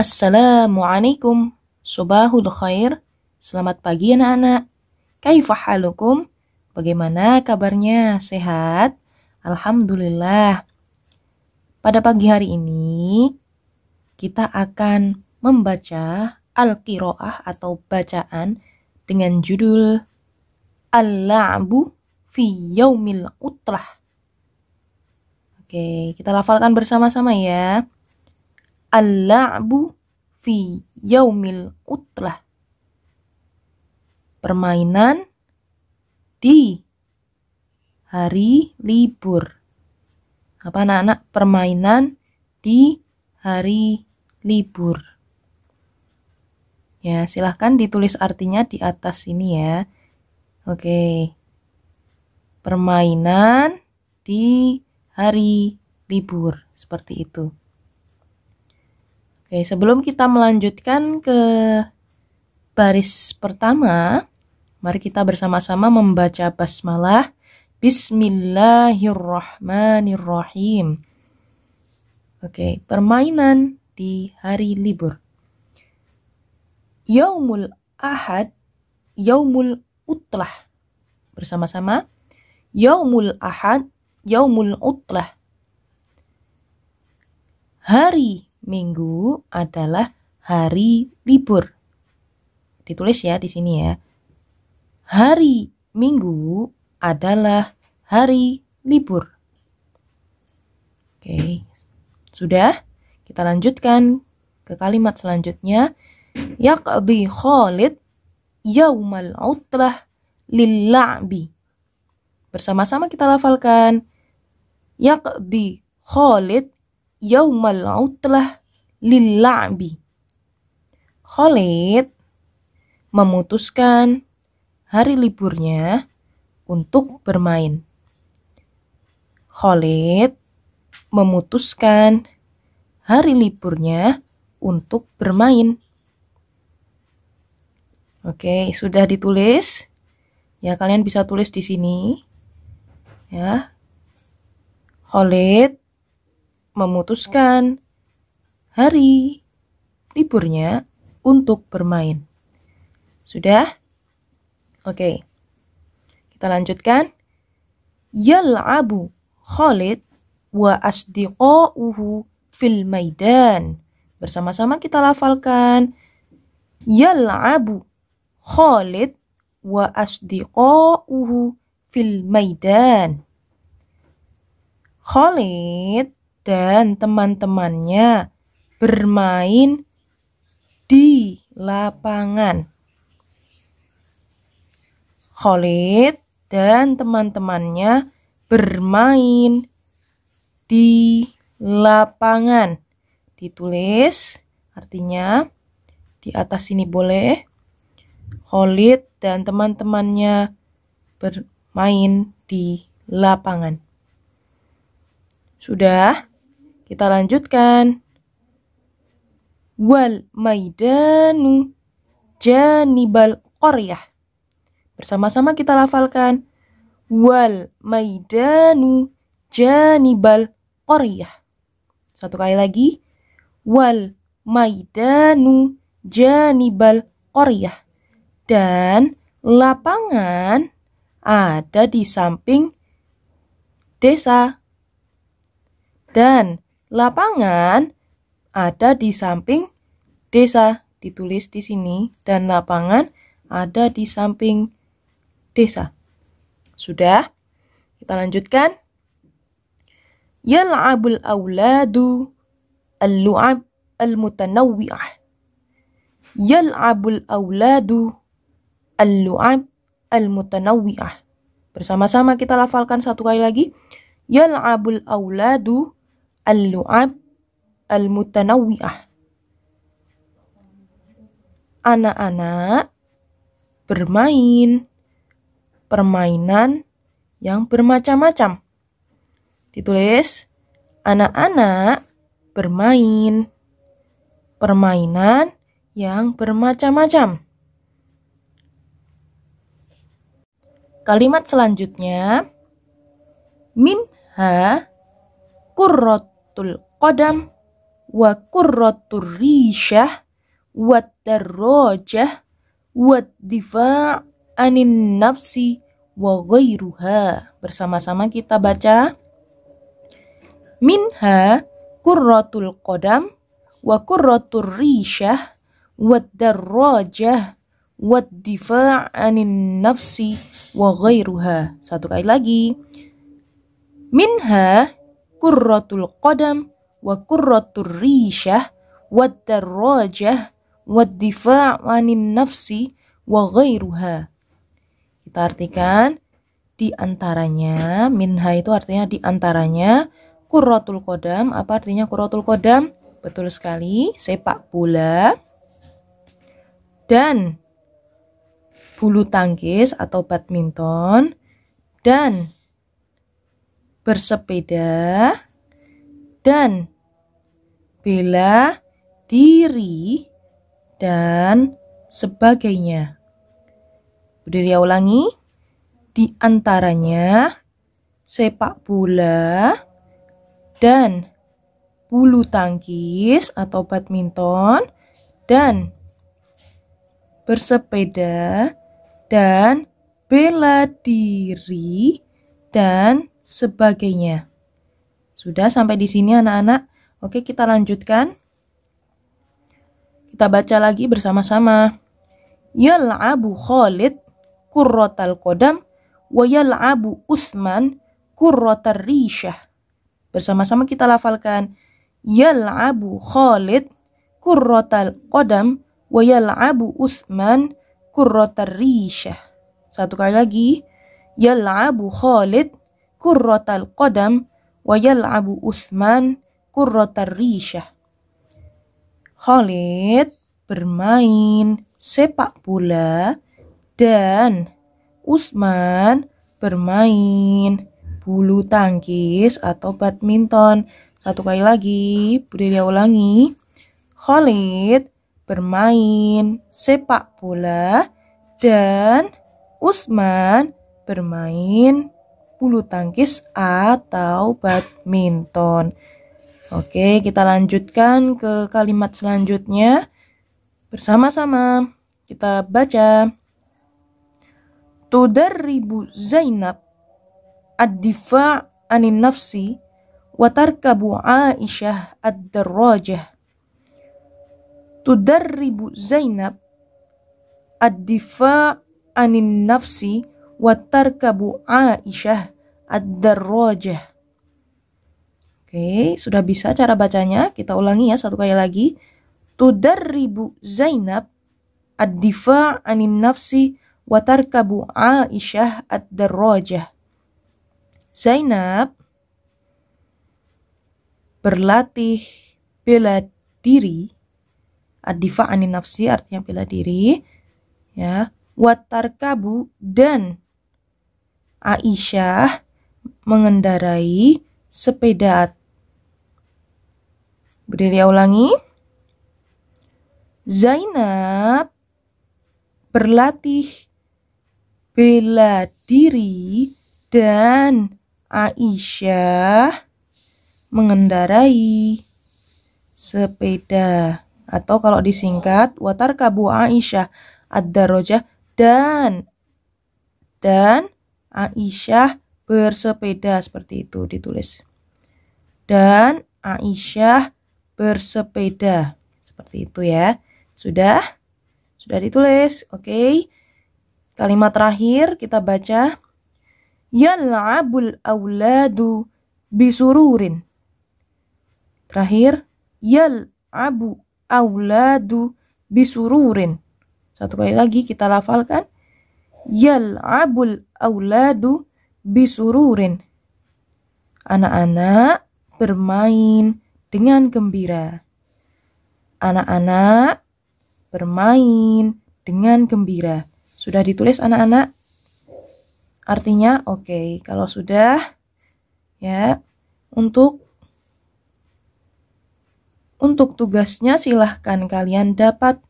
Assalamualaikum, subahul khair, selamat pagi anak-anak. Kaifa halukum? Bagaimana kabarnya? Sehat? Alhamdulillah. Pada pagi hari ini, kita akan membaca Al-Qiro'ah atau bacaan dengan judul Al-La'bu fi Yaumil Utlah. Oke, kita lafalkan bersama-sama ya. Al-la'bu fi yaumil utlah. Permainan di hari libur. Apa anak-anak? Permainan di hari libur. Ya, silahkan ditulis artinya di atas sini ya. Oke. Permainan di hari libur. Seperti itu. Oke, sebelum kita melanjutkan ke baris pertama, mari kita bersama-sama membaca basmalah Bismillahirrahmanirrahim. Oke, permainan di hari libur. Yaumul Ahad, Yaumul Utlah. Bersama-sama. Yaumul Ahad, Yaumul Utlah. Hari minggu adalah hari libur. Ditulis ya di sini ya. Hari minggu adalah hari libur. Oke, sudah? Kita lanjutkan ke kalimat selanjutnya. Yaqdi Khalid yaumal utlah lilla'bi. Bersama-sama kita lafalkan. Yaqdi Khalid yaumal utlah lilla'bi. Khalid memutuskan hari liburnya untuk bermain. Khalid memutuskan hari liburnya untuk bermain. Oke, sudah ditulis. Ya, kalian bisa tulis di sini. Ya. Khalid memutuskan hari liburnya untuk bermain. Sudah? Oke. Kita lanjutkan. Yal'abu Khalid wa asdiqa'uhu fil maidan. Bersama-sama kita lafalkan. Yal'abu Khalid wa asdiqa'uhu fil maidan. Khalid dan teman-temannya bermain di lapangan. Khalid dan teman-temannya bermain di lapangan. Ditulis artinya di atas sini boleh. Khalid dan teman-temannya bermain di lapangan. Sudah, kita lanjutkan wal maidanu janibal qaryah. Bersama-sama kita lafalkan wal maidanu janibal qaryah. Satu kali lagi wal maidanu janibal qaryah. Dan lapangan ada di samping desa. Dan lapangan ada di samping desa, ditulis di sini, dan lapangan ada di samping desa. Sudah? Kita lanjutkan. Yal'abul awladu al-lu'ab al-mutanawwi'ah. Yal'abul auladu al-lu'ab al-mutanawwi'ah. Bersama-sama kita lafalkan satu kali lagi. Yal'abul awladu al-lu'ab al mutanawiyah Anak-anak bermain permainan yang bermacam-macam. Ditulis, anak-anak bermain permainan yang bermacam-macam. Kalimat selanjutnya, minha kurrotul kodam wa qurratur rishah wa darrajah wa difa' anin nafsi wa ghairuha. Bersama-sama kita baca. Minha qurratul qadam wa qurratur rishah wa darrajah wa difa' anin nafsi wa ghairuha. Satu kali lagi. Minha qurratul qadam wa qurratur rishah wa darrajah wa difa' anin nafsi wa ghairuha. Kita artikan di antaranya minha itu artinya di antaranya kuratul kodam apa artinya kuratul kodam betul sekali sepak bola dan bulu tangkis atau badminton dan bersepeda dan bela diri dan sebagainya. Budaya ulangi di antaranya sepak bola dan bulu tangkis atau badminton dan bersepeda dan bela diri dan sebagainya. Sudah sampai di sini anak-anak? Oke, kita lanjutkan. Kita baca lagi bersama-sama. Yal'abu Khalid kurrotal kodam wa yal'abu Uthman kurrotal rishah. Bersama-sama kita lafalkan. Yal'abu Khalid kurrotal kodam wa yal'abu Uthman kurrotal rishah. Satu kali lagi. Yal'abu Khalid kurrotal kodam wa yal'abu Usman kurrotar risha. Khalid bermain sepak bola dan Usman bermain bulu tangkis atau badminton. Satu kali lagi, boleh dia ulangi. Khalid bermain sepak bola dan Usman bermain bulu tangkis atau badminton. Oke, kita lanjutkan ke kalimat selanjutnya. Bersama-sama kita baca. Tudarribu Zainab ad-difa' anin nafsi wa tarkabu Aisyah ad-darrajah. Tudarribu Zainab ad-difa' anin nafsi Watarkabu Aisyah Ad-Darrojah. Oke, sudah bisa cara bacanya. Kita ulangi ya satu kali lagi. Tudarribu Zainab ad-difa' anin nafsi watarkabu Aisyah ad-darrajah. Zainab berlatih bela diri ad-difa' anin nafsi artinya bela diri ya watar kabu dan Aisyah mengendarai sepeda. dia ulangi. Zainab berlatih bela diri dan Aisyah mengendarai sepeda atau kalau disingkat watar kabu Aisyah ad-darajah dan dan Aisyah bersepeda seperti itu ditulis. Dan Aisyah bersepeda seperti itu ya. Sudah? Sudah ditulis. Oke. Okay. Kalimat terakhir kita baca yal'abul auladu bisururin. Terakhir, yal'abu auladu bisururin. Satu kali lagi kita lafalkan. Yal'abul auladu bisururin. Anak-anak bermain dengan gembira. Anak-anak bermain dengan gembira. Sudah ditulis anak-anak? Artinya oke, okay. kalau sudah ya untuk untuk tugasnya silahkan kalian dapat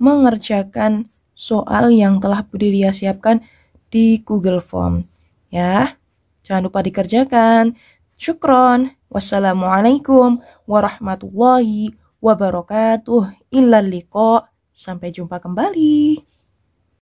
mengerjakan soal yang telah Budi Ria siapkan di Google Form. Ya, jangan lupa dikerjakan. Syukron. Wassalamualaikum warahmatullahi wabarakatuh. Illa liqa. Sampai jumpa kembali.